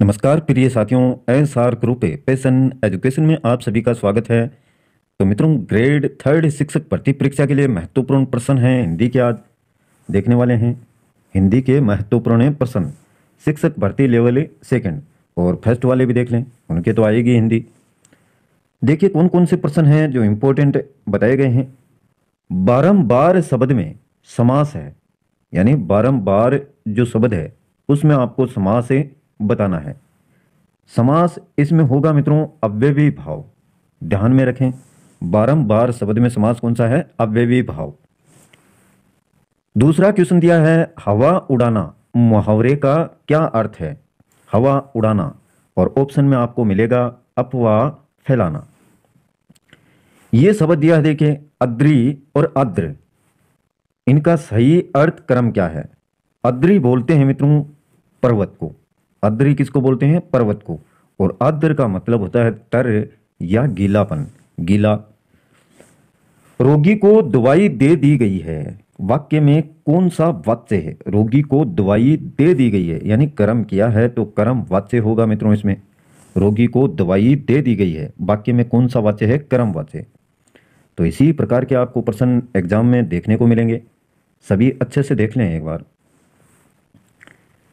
नमस्कार प्रिय साथियों एस आर कृपे पैसन एजुकेशन में आप सभी का स्वागत है तो मित्रों ग्रेड थर्ड शिक्षक भर्ती परीक्षा के लिए महत्वपूर्ण प्रश्न हैं हिंदी के आज देखने वाले हैं हिंदी के महत्वपूर्ण प्रश्न शिक्षक भर्ती लेवल सेकंड और फर्स्ट वाले भी देख लें उनके तो आएगी हिंदी देखिए कौन कौन से प्रश्न हैं जो इम्पोर्टेंट बताए गए हैं बारम्बार शब्द में समास है यानी बारम्बार जो शब्द है उसमें आपको समास है बताना है समास इसमें होगा मित्रों अव्यवी भाव ध्यान में रखें बारंबार शब्द में समास कौन सा है अव्यवी भाव दूसरा क्वेश्चन दिया है हवा उड़ाना मुहावरे का क्या अर्थ है हवा उड़ाना और ऑप्शन में आपको मिलेगा अपवा फैलाना यह शब्द दिया है देखिए अद्री और अद्र इनका सही अर्थ क्रम क्या है अद्री बोलते हैं मित्रों पर्वत को अद्र किसको बोलते हैं पर्वत को और अद्र का मतलब होता है तर या गीलापन गीला रोगी को दवाई दे दी गई है वाक्य में कौन सा वाच्य है रोगी को दवाई दे दी गई है यानी कर्म किया है तो कर्म वाच्य होगा मित्रों इसमें रोगी को दवाई दे दी गई है वाक्य में कौन सा वाच्य है कर्म वाच्य तो इसी प्रकार के आपको प्रश्न एग्जाम में देखने को मिलेंगे सभी अच्छे से देख लें एक बार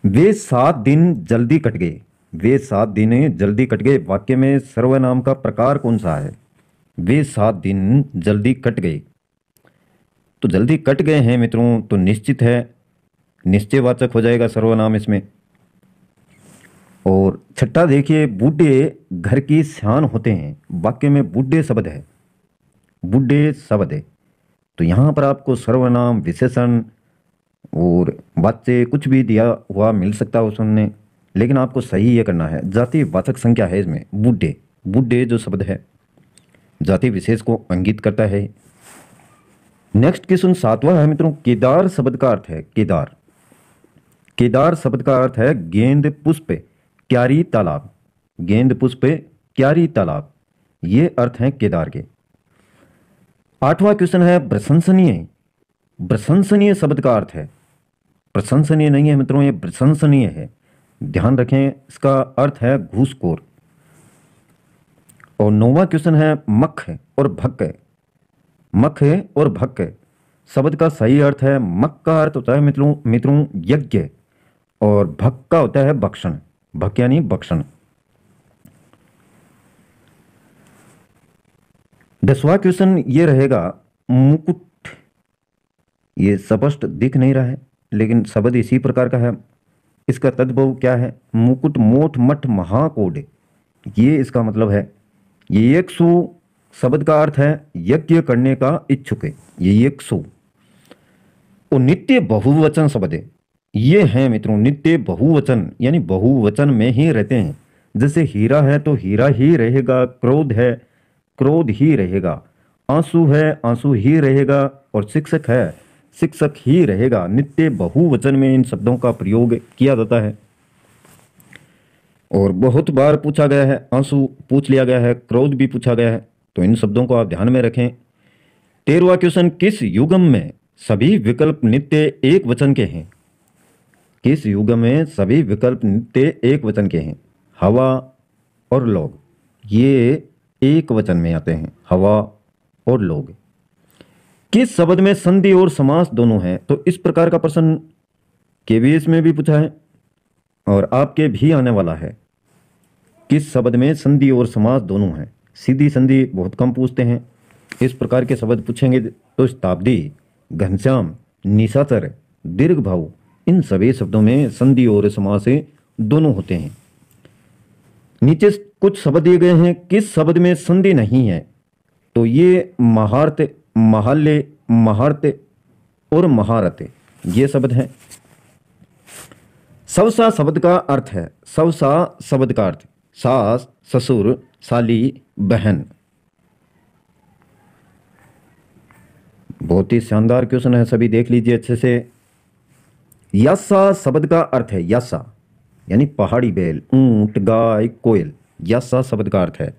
वे सात दिन जल्दी कट गए वे सात दिन जल्दी कट गए वाक्य में सर्वनाम का प्रकार कौन सा है वे सात दिन जल्दी कट गए तो जल्दी कट गए हैं मित्रों तो निश्चित है निश्चयवाचक हो जाएगा सर्वनाम इसमें और छठा देखिए बूढ़े घर की शान होते हैं वाक्य में बूढ़े शब्द है बूढ़े शब्द है तो यहाँ पर आपको सर्वनाम विशेषण और बच्चे कुछ भी दिया हुआ मिल सकता है उसमें लेकिन आपको सही ये करना है जाति वाचक संख्या है इसमें बुढ़े बुढ़े जो शब्द है जाति विशेष को अंगित करता है नेक्स्ट क्वेश्चन सातवां है मित्रों केदार शब्द का अर्थ है केदार केदार शब्द का अर्थ है गेंद पुष्प क्यारी तालाब गेंद पुष्प क्यारी तालाब ये अर्थ है केदार के आठवां क्वेश्चन है प्रशंसनीय प्रशंसनीय शब्द का अर्थ है प्रशंसनीय नहीं है मित्रों ये प्रशंसनीय है ध्यान रखें इसका अर्थ है घूसखोर और नौवा क्वेश्चन है मख और भक् मख और भक्क शब्द का सही अर्थ है मक का अर्थ होता है मित्रों मित्रों यज्ञ और भक् का होता है भक्षण भक् यानी भक्षण दसवा क्वेश्चन ये रहेगा मुकुट ये स्पष्ट दिख नहीं रहा है लेकिन शब्द इसी प्रकार का है इसका तद्भव क्या है मुकुट मोठ मठ महाकोड ये इसका मतलब है ये एक सो शब्द का अर्थ है यज्ञ करने का इच्छुक है ये एक सो और नित्य बहुवचन शब्द है ये हैं मित्रों नित्य बहुवचन यानी बहुवचन में ही रहते हैं जैसे हीरा है तो हीरा ही रहेगा क्रोध है क्रोध ही रहेगा आंसू है आंसू ही रहेगा और शिक्षक है शिक्षक ही रहेगा नित्य बहुवचन में इन शब्दों का प्रयोग किया जाता है और बहुत बार पूछा गया है आंसू पूछ लिया गया है क्रोध भी पूछा गया है तो इन शब्दों को आप ध्यान में रखें तेरवा क्वेश्चन किस युगम में सभी विकल्प नित्य एक वचन के हैं किस युगम में सभी विकल्प नित्य एक वचन के हैं हवा और लोग ये एक वचन में आते हैं हवा और लोग किस शब्द में संधि और समास दोनों है तो इस प्रकार का प्रश्न केवीएस में भी पूछा है और आपके भी आने वाला है किस शब्द में संधि और समास दोनों हैं सीधी संधि बहुत कम पूछते हैं इस प्रकार के शब्द पूछेंगे तो शताब्दी घनश्याम निशाचर दीर्घ भाव इन सभी शब्दों में संधि और समास दोनों होते हैं नीचे कुछ शब्द दिए गए हैं किस शब्द में संधि नहीं है तो ये महार्थ महल्य महारते और महारते ये शब्द हैं सवसा शब्द का अर्थ है सवसा शब्द का अर्थ सास ससुर साली बहन बहुत ही शानदार क्वेश्चन है सभी देख लीजिए अच्छे से यसा शब्द का अर्थ है यसा यानी पहाड़ी बैल ऊंट गाय कोयल यसा शब्द का अर्थ है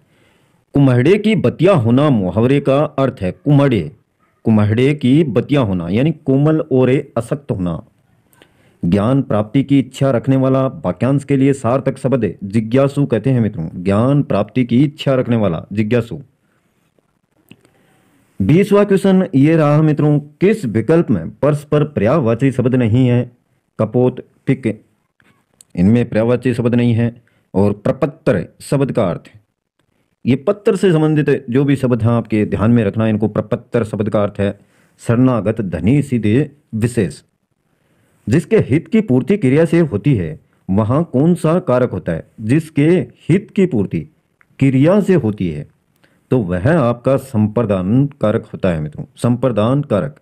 कुम्हड़े की बतिया होना मुहावरे का अर्थ है कुम्हड़े कुम्हड़े की बतिया होना यानी कोमल और असक्त होना ज्ञान प्राप्ति की इच्छा रखने वाला वाक्यांश के लिए सार्थक शब्द है जिज्ञासु कहते हैं मित्रों ज्ञान प्राप्ति की इच्छा रखने वाला जिज्ञासु बीसवा क्वेश्चन ये रहा मित्रों किस विकल्प में परस्पर पर्यावाची शब्द नहीं है कपोत पिक इनमें पर्यावाची शब्द नहीं है और प्रपत्र शब्द का अर्थ है ये पत्र से संबंधित जो भी शब्द हैं आपके ध्यान में रखना इनको प्रपत्र शब्द का अर्थ है शरणागत धनी सीधे विशेष जिसके हित की पूर्ति क्रिया से होती है वहां कौन सा कारक होता है जिसके हित की पूर्ति क्रिया से होती है तो वह आपका संप्रदान कारक होता है मित्रों संप्रदान कारक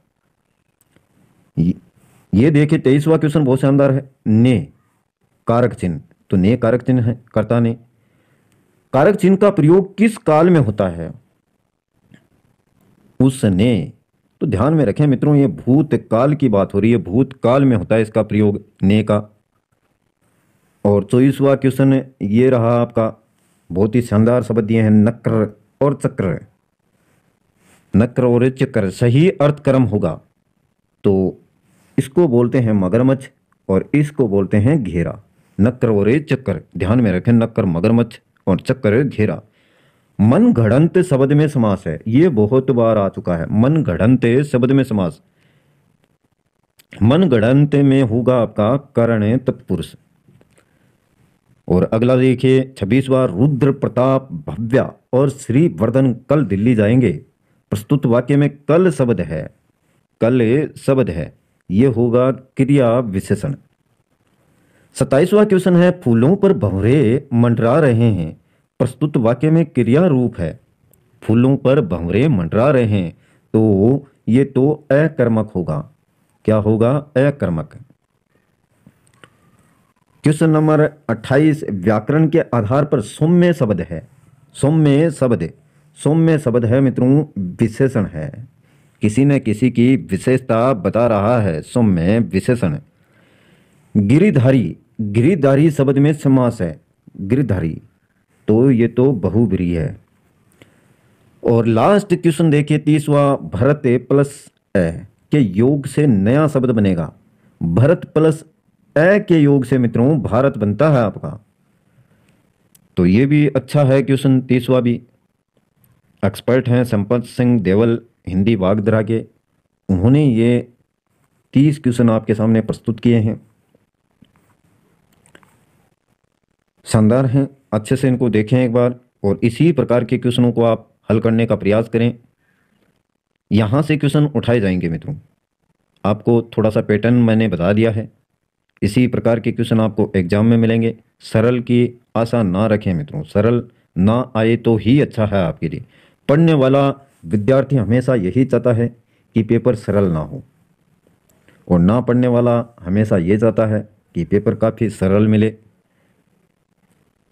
ये देखिए तेईसवा क्वेश्चन बहुत शानदार है ने कारक चिन्ह तो ने कारक चिन्ह है कर्ता ने कारक चिन्ह का प्रयोग किस काल में होता है उसने तो ध्यान में रखें मित्रों ये भूत काल की बात हो रही है भूत काल में होता है इसका प्रयोग ने का और चौबीसवा क्वेश्चन ये रहा आपका बहुत ही शानदार शब्द दिए हैं नक्र और चक्र नक्र और चक्र सही अर्थ क्रम होगा तो इसको बोलते हैं मगरमच्छ और इसको बोलते हैं घेरा नक्र और चक्कर ध्यान में रखें नक्र मगरमच्छ और चक्कर घेरा मन घड़ंत शब्द में समास है ये बहुत बार आ चुका है मन घड़ंत शब्द में समास मन घड़ंत में होगा आपका करण तत्पुरुष और अगला देखिए छब्बीस बार रुद्र प्रताप भव्या और श्री वर्धन कल दिल्ली जाएंगे प्रस्तुत वाक्य में कल शब्द है कल शब्द है यह होगा क्रिया विशेषण सताइसवा क्वेश्चन है फूलों पर भंवरे मंडरा रहे हैं प्रस्तुत वाक्य में क्रिया रूप है फूलों पर भंवरे मंडरा रहे हैं तो ये तो अकर्मक होगा क्या होगा अकर्मक क्वेश्चन नंबर 28 व्याकरण के आधार पर सौम्य शब्द है सौम्य शब्द सौम्य शब्द है मित्रों विशेषण है किसी न किसी की विशेषता बता रहा है सौम्य विशेषण गिरिधारी गिरिधारी शब्द में समास है गिरिधारी तो ये तो बहुब्री है और लास्ट क्वेश्चन देखिए तीसवा भरत प्लस ए के योग से नया शब्द बनेगा भरत प्लस ए के योग से मित्रों भारत बनता है आपका तो ये भी अच्छा है क्वेश्चन तीसवा भी एक्सपर्ट हैं संपत सिंह देवल हिंदी वागदरा के उन्होंने ये तीस क्वेश्चन आपके सामने प्रस्तुत किए हैं शानदार हैं अच्छे से इनको देखें एक बार और इसी प्रकार के क्वेश्चनों को आप हल करने का प्रयास करें यहाँ से क्वेश्चन उठाए जाएंगे मित्रों आपको थोड़ा सा पैटर्न मैंने बता दिया है इसी प्रकार के क्वेश्चन आपको एग्जाम में मिलेंगे सरल की आशा ना रखें मित्रों सरल ना आए तो ही अच्छा है आपके लिए पढ़ने वाला विद्यार्थी हमेशा यही चाहता है कि पेपर सरल ना हो और ना पढ़ने वाला हमेशा ये चाहता है कि पेपर काफ़ी सरल मिले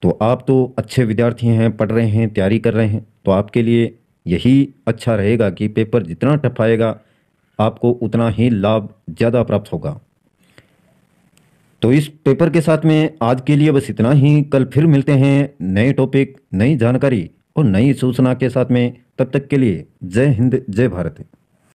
तो आप तो अच्छे विद्यार्थी हैं पढ़ रहे हैं तैयारी कर रहे हैं तो आपके लिए यही अच्छा रहेगा कि पेपर जितना टफ आएगा आपको उतना ही लाभ ज़्यादा प्राप्त होगा तो इस पेपर के साथ में आज के लिए बस इतना ही कल फिर मिलते हैं नए टॉपिक नई जानकारी और नई सूचना के साथ में तब तक के लिए जय हिंद जय भारत